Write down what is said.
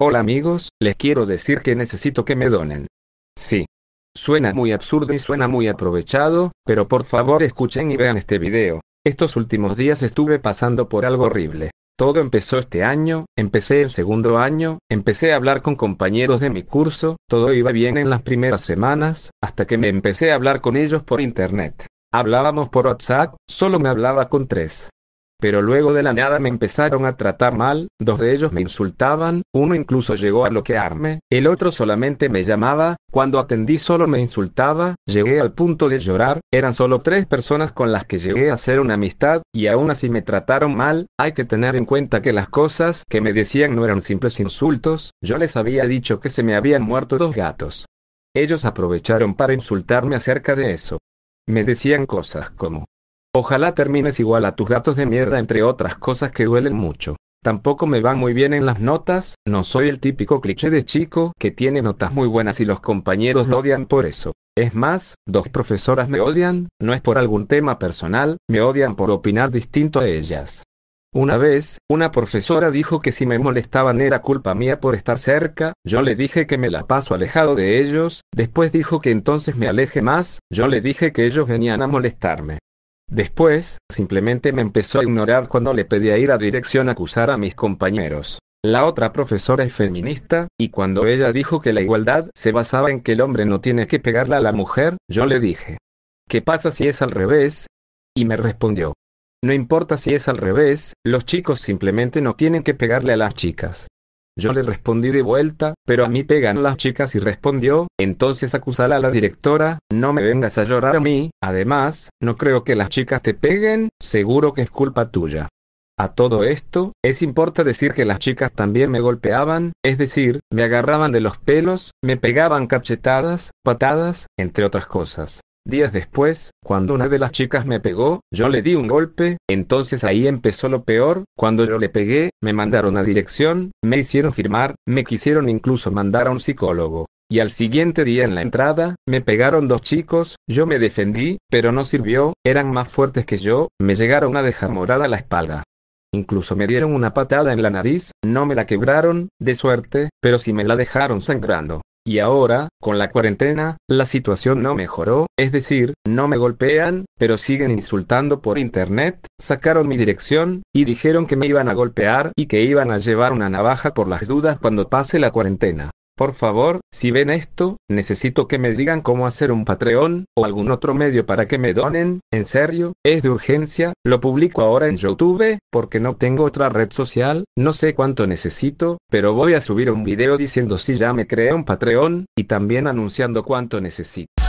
Hola amigos, les quiero decir que necesito que me donen. Sí. Suena muy absurdo y suena muy aprovechado, pero por favor escuchen y vean este video. Estos últimos días estuve pasando por algo horrible. Todo empezó este año, empecé el segundo año, empecé a hablar con compañeros de mi curso, todo iba bien en las primeras semanas, hasta que me empecé a hablar con ellos por internet. Hablábamos por WhatsApp, solo me hablaba con tres. Pero luego de la nada me empezaron a tratar mal, dos de ellos me insultaban, uno incluso llegó a bloquearme, el otro solamente me llamaba, cuando atendí solo me insultaba, llegué al punto de llorar, eran solo tres personas con las que llegué a hacer una amistad, y aún así me trataron mal, hay que tener en cuenta que las cosas que me decían no eran simples insultos, yo les había dicho que se me habían muerto dos gatos. Ellos aprovecharon para insultarme acerca de eso. Me decían cosas como, Ojalá termines igual a tus gatos de mierda entre otras cosas que duelen mucho. Tampoco me va muy bien en las notas, no soy el típico cliché de chico que tiene notas muy buenas y los compañeros lo odian por eso. Es más, dos profesoras me odian, no es por algún tema personal, me odian por opinar distinto a ellas. Una vez, una profesora dijo que si me molestaban era culpa mía por estar cerca, yo le dije que me la paso alejado de ellos, después dijo que entonces me aleje más, yo le dije que ellos venían a molestarme. Después, simplemente me empezó a ignorar cuando le pedí a ir a dirección a acusar a mis compañeros. La otra profesora es feminista, y cuando ella dijo que la igualdad se basaba en que el hombre no tiene que pegarle a la mujer, yo le dije, ¿qué pasa si es al revés? Y me respondió, no importa si es al revés, los chicos simplemente no tienen que pegarle a las chicas. Yo le respondí de vuelta, pero a mí pegan las chicas y respondió, entonces acusala a la directora, no me vengas a llorar a mí, además, no creo que las chicas te peguen, seguro que es culpa tuya. A todo esto, es importa decir que las chicas también me golpeaban, es decir, me agarraban de los pelos, me pegaban cachetadas, patadas, entre otras cosas. Días después, cuando una de las chicas me pegó, yo le di un golpe, entonces ahí empezó lo peor, cuando yo le pegué, me mandaron a dirección, me hicieron firmar, me quisieron incluso mandar a un psicólogo. Y al siguiente día en la entrada, me pegaron dos chicos, yo me defendí, pero no sirvió, eran más fuertes que yo, me llegaron a dejar morada la espalda. Incluso me dieron una patada en la nariz, no me la quebraron, de suerte, pero sí me la dejaron sangrando. Y ahora, con la cuarentena, la situación no mejoró, es decir, no me golpean, pero siguen insultando por internet, sacaron mi dirección, y dijeron que me iban a golpear y que iban a llevar una navaja por las dudas cuando pase la cuarentena. Por favor, si ven esto, necesito que me digan cómo hacer un Patreon, o algún otro medio para que me donen, en serio, es de urgencia, lo publico ahora en YouTube, porque no tengo otra red social, no sé cuánto necesito, pero voy a subir un video diciendo si ya me creé un Patreon, y también anunciando cuánto necesito.